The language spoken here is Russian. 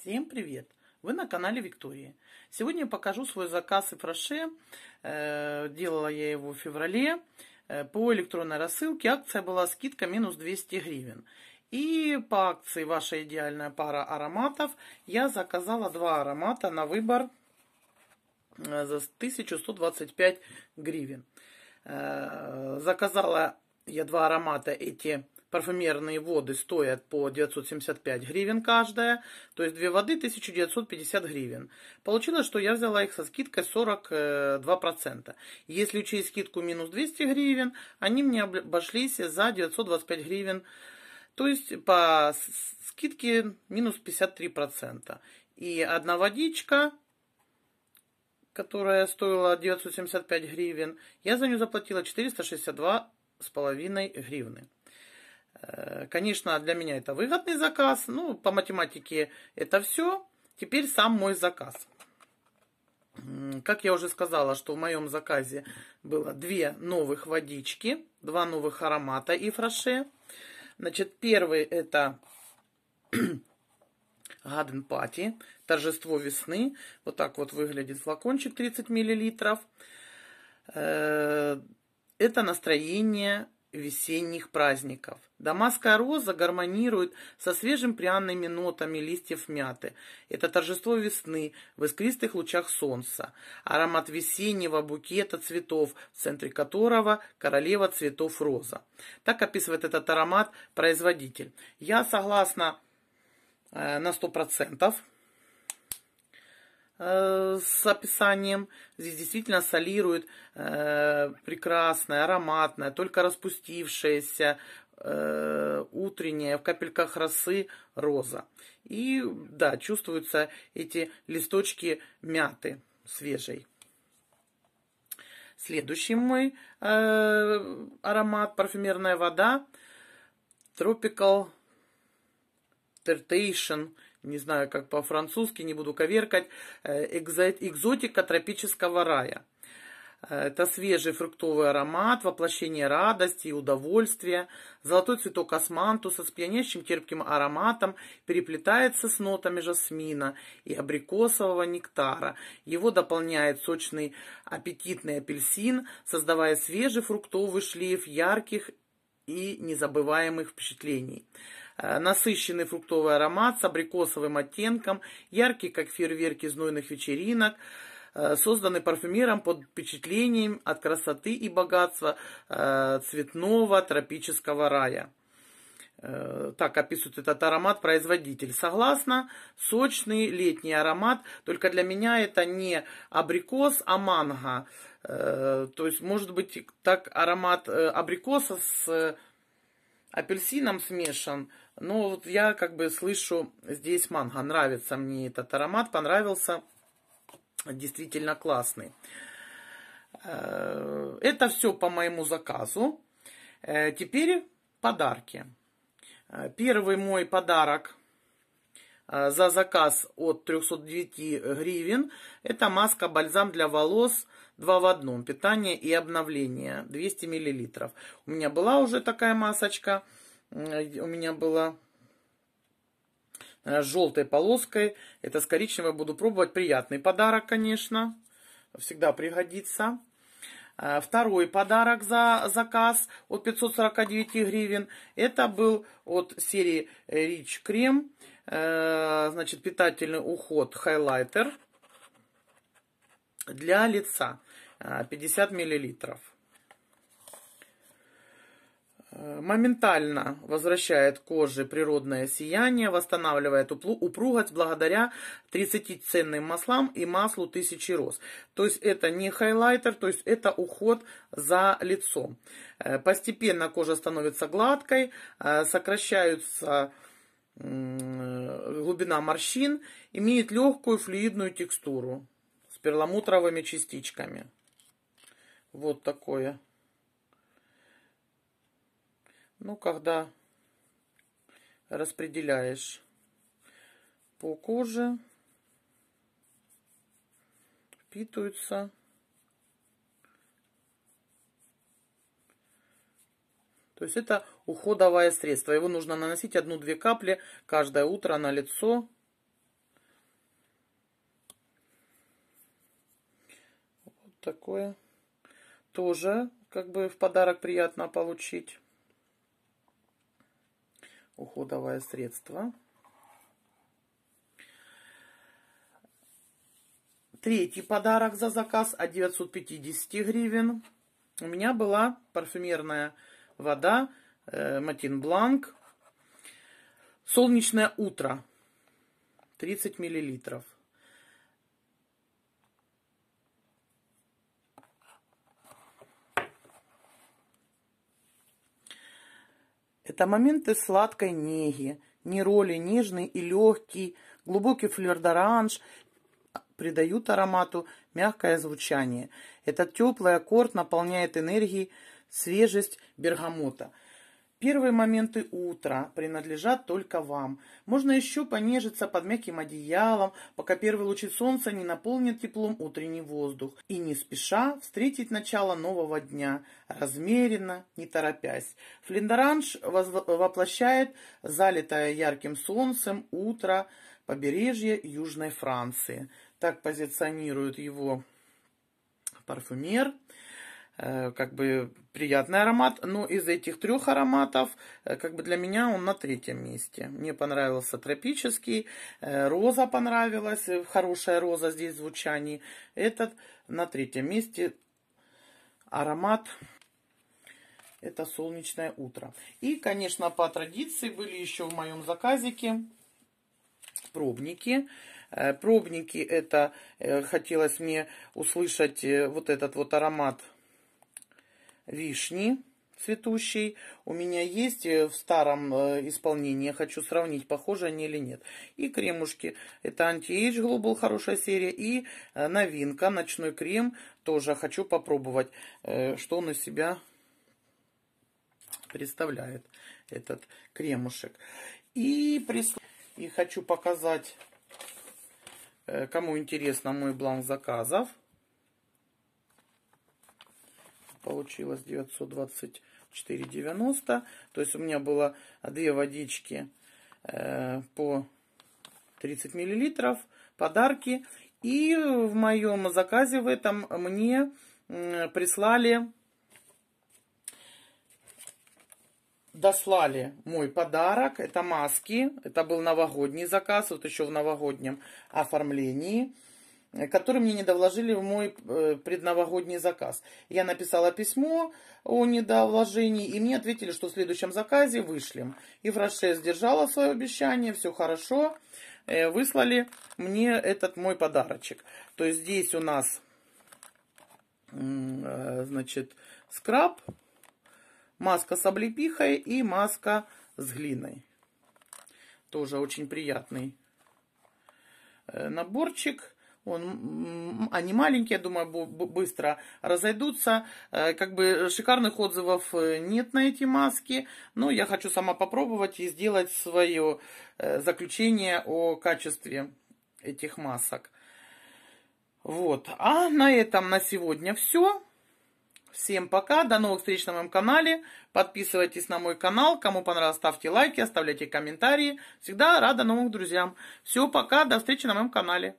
Всем привет! Вы на канале Виктории. Сегодня я покажу свой заказ и фраше. Э, делала я его в феврале. Э, по электронной рассылке акция была скидка минус 200 гривен. И по акции «Ваша идеальная пара ароматов» я заказала два аромата на выбор э, за 1125 гривен. Заказала я два аромата эти парфюмерные воды стоят по 975 гривен каждая, то есть две воды 1950 гривен. Получилось, что я взяла их со скидкой 42%. Если учесть скидку минус 200 гривен, они мне обошлись за 925 гривен, то есть по скидке минус 53%. И одна водичка которая стоила 975 гривен, я за нее заплатила 462 с половиной гривны. Э, конечно, для меня это выгодный заказ. Ну, по математике это все. Теперь сам мой заказ. Как я уже сказала, что в моем заказе было две новых водички, два новых аромата и фраше. Значит, первый это Гаден Пати, торжество весны. Вот так вот выглядит флакончик 30 мл. Э, это настроение весенних праздников. Дамасская роза гармонирует со свежим пряными нотами листьев мяты. Это торжество весны в искристых лучах солнца. Аромат весеннего букета цветов, в центре которого королева цветов роза. Так описывает этот аромат производитель. Я согласна э, на сто процентов. Э, с описанием. Здесь действительно солирует э, прекрасное, ароматное, только распустившееся, э, утренняя, в капельках росы роза. И да, чувствуются эти листочки мяты свежей. Следующий мой э, аромат парфюмерная вода Tropical Tertation не знаю, как по-французски, не буду коверкать, э, экзотика тропического рая. Э, это свежий фруктовый аромат, воплощение радости и удовольствия. Золотой цветок османтуса с пьянящим терпким ароматом переплетается с нотами жасмина и абрикосового нектара. Его дополняет сочный аппетитный апельсин, создавая свежий фруктовый шлейф ярких и незабываемых впечатлений. Э, насыщенный фруктовый аромат с абрикосовым оттенком, яркий, как фейерверки знойных вечеринок, э, созданный парфюмером под впечатлением от красоты и богатства э, цветного тропического рая. Так описывают этот аромат производитель. Согласна, сочный летний аромат, только для меня это не абрикос, а манго. То есть, может быть, так аромат абрикоса с апельсином смешан, ну вот я как бы слышу здесь манго. Нравится мне этот аромат, понравился. Действительно классный. Э, это все по моему заказу. Э, теперь подарки. Э, первый мой подарок за заказ от 309 гривен. Это маска-бальзам для волос 2 в 1. Питание и обновление 200 миллилитров У меня была уже такая масочка у меня была с э, желтой полоской. Это с коричневой буду пробовать. Приятный подарок, конечно. Всегда пригодится. Э, второй подарок за заказ от 549 гривен. Это был от серии Rich Cream э, Значит, питательный уход хайлайтер для лица. 50 миллилитров. Э, моментально возвращает коже природное сияние, восстанавливает упругость благодаря 30 ценным маслам и маслу тысячи роз. То есть это не хайлайтер, то есть это уход за лицом. Э, постепенно кожа становится гладкой, э, сокращаются глубина морщин, имеет легкую флюидную текстуру с перламутровыми частичками. Вот такое. Ну, когда распределяешь по коже, впитываются То есть это уходовое средство. Его нужно наносить одну-две капли каждое утро на лицо. Вот такое. Тоже как бы в подарок приятно получить уходовое средство. Третий подарок за заказ от 950 гривен. У меня была парфюмерная вода Матин э, Бланк. Солнечное утро. 30 миллилитров. Это моменты сладкой неги, не роли, нежный и легкий, глубокий флердоранж придают аромату мягкое звучание. Этот теплый аккорд наполняет энергией свежесть бергамота – Первые моменты утра принадлежат только вам. Можно еще понежиться под мягким одеялом, пока первые лучи солнца не наполнят теплом утренний воздух. И не спеша встретить начало нового дня, размеренно, не торопясь. Флиндоранж воплощает залитое ярким солнцем утро побережья Южной Франции. Так позиционирует его парфюмер. Э, как бы приятный аромат, но ну, из этих трех ароматов, э, как бы для меня он на третьем месте. Мне понравился тропический, э, роза понравилась, хорошая роза здесь в звучании. Этот на третьем месте аромат это солнечное утро. И, конечно, по традиции были еще в моем заказике пробники. Пробники это хотелось мне услышать вот этот вот аромат вишни цветущей. У меня есть э, в старом э, исполнении. Я хочу сравнить, похожи они или нет. И кремушки. Это антиэйдж Global, хорошая серия. И э, новинка, ночной крем. Тоже хочу попробовать, что он из себя представляет, этот кремушек. И, прис... и хочу показать, кому интересно мой бланк заказов получилось 924,90. То есть у меня было две водички э, по 30 миллилитров, подарки. И в моем заказе в этом мне прислали, дослали мой подарок. Это маски. Это был новогодний заказ, вот еще в новогоднем оформлении. Э, который мне недовложили в мой э, предновогодний заказ. Я написала письмо о недовложении, и мне ответили, что в следующем заказе вышлем. И Фраше сдержала свое обещание, все хорошо, э, выслали мне этот мой подарочек. То есть здесь у нас, значит, скраб, маска с облепихой и маска с глиной. Тоже очень приятный наборчик. Он, они маленькие, я думаю, быстро разойдутся. Э, как бы шикарных отзывов э, нет на эти маски, но я хочу сама попробовать и сделать свое э, заключение о качестве этих масок. Вот. А на этом на сегодня все. Всем пока, до новых встреч на моем канале. Подписывайтесь на мой канал. Кому понравилось, ставьте лайки, оставляйте комментарии. Всегда рада новым друзьям. Все, пока, до встречи на моем канале.